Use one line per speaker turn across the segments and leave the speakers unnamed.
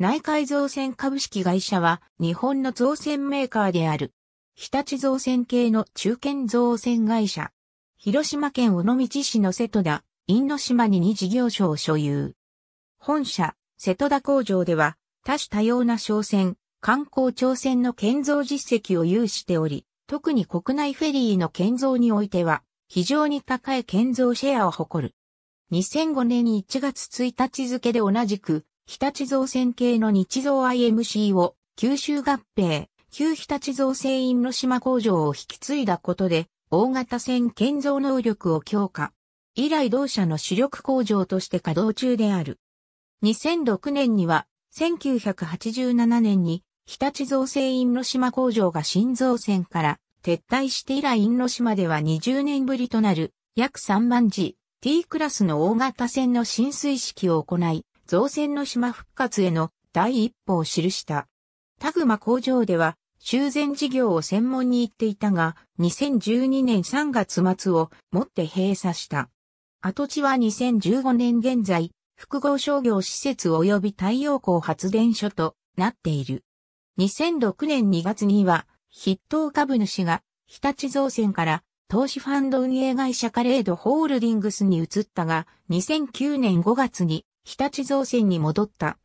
内海造船株式会社は日本の造船メーカーである。日立造船系の中堅造船会社。広島県尾道市の瀬戸田、因島に2事業所を所有。本社、瀬戸田工場では多種多様な商船、観光挑戦の建造実績を有しており、特に国内フェリーの建造においては、非常に高い建造シェアを誇る。2005年1月1日付で同じく、日立造船系の日造 IMC を九州合併、旧日立造船因の島工場を引き継いだことで、大型船建造能力を強化。以来同社の主力工場として稼働中である。2006年には、1987年に、日立造船因の島工場が新造船から撤退して以来因の島では20年ぶりとなる約3万字 T クラスの大型船の浸水式を行い、造船の島復活への第一歩を記した。田熊工場では修繕事業を専門に行っていたが、2012年3月末をもって閉鎖した。跡地は2015年現在、複合商業施設及び太陽光発電所となっている。2006年2月には、筆頭株主が日立造船から投資ファンド運営会社カレードホールディングスに移ったが、2009年5月に日立造船に戻った。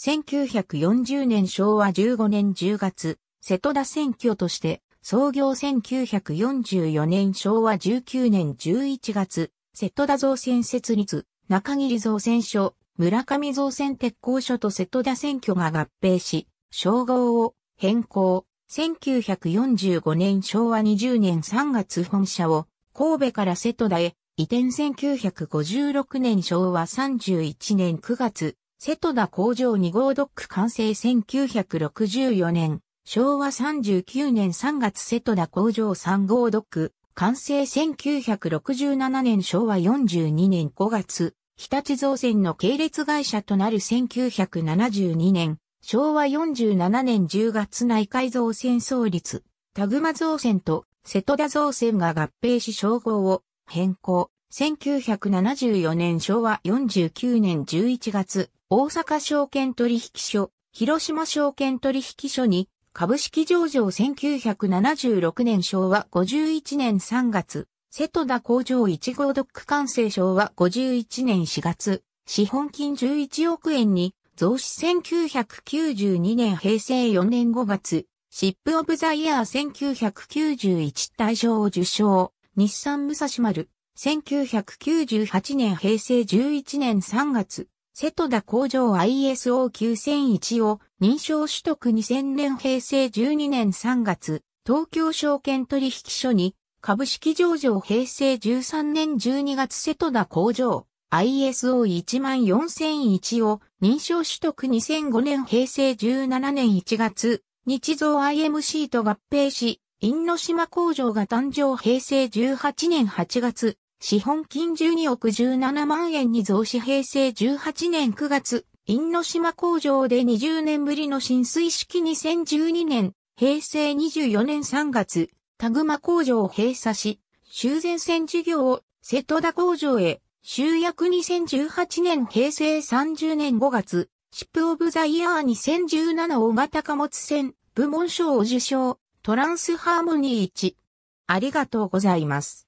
1940年昭和15年10月、瀬戸田選挙として、創業1944年昭和19年11月、瀬戸田造船設立、中桐造船所、村上造船鉄工所と瀬戸田選挙が合併し、称号を変更。1945年昭和20年3月本社を神戸から瀬戸田へ移転1956年昭和31年9月、瀬戸田工場2号ドック完成1964年、昭和39年3月瀬戸田工場3号ドック完成1967年昭和42年5月、日立造船の系列会社となる1972年、昭和47年10月内海造船創立、田熊造船と瀬戸田造船が合併し称号を変更。1974年昭和49年11月、大阪証券取引所、広島証券取引所に株式上場1976年昭和51年3月、瀬戸田工場1号ドック完成昭和51年4月、資本金11億円に増資1992年平成4年5月、シップオブザイヤー1991大賞を受賞。日産武蔵丸、1998年平成11年3月、瀬戸田工場 ISO9001 を認証取得2000年平成12年3月、東京証券取引所に株式上場平成13年12月瀬戸田工場 ISO14001 を認証取得2005年平成17年1月、日造 IMC と合併し、因島工場が誕生平成18年8月、資本金12億17万円に増資平成18年9月、因島工場で20年ぶりの浸水式2012年、平成24年3月、田熊工場を閉鎖し、修繕船事業を瀬戸田工場へ、集約2018年平成30年5月、シップオブザイヤー2017大型貨物船部門賞を受賞。トランスハーモニー1。ありがとうございます。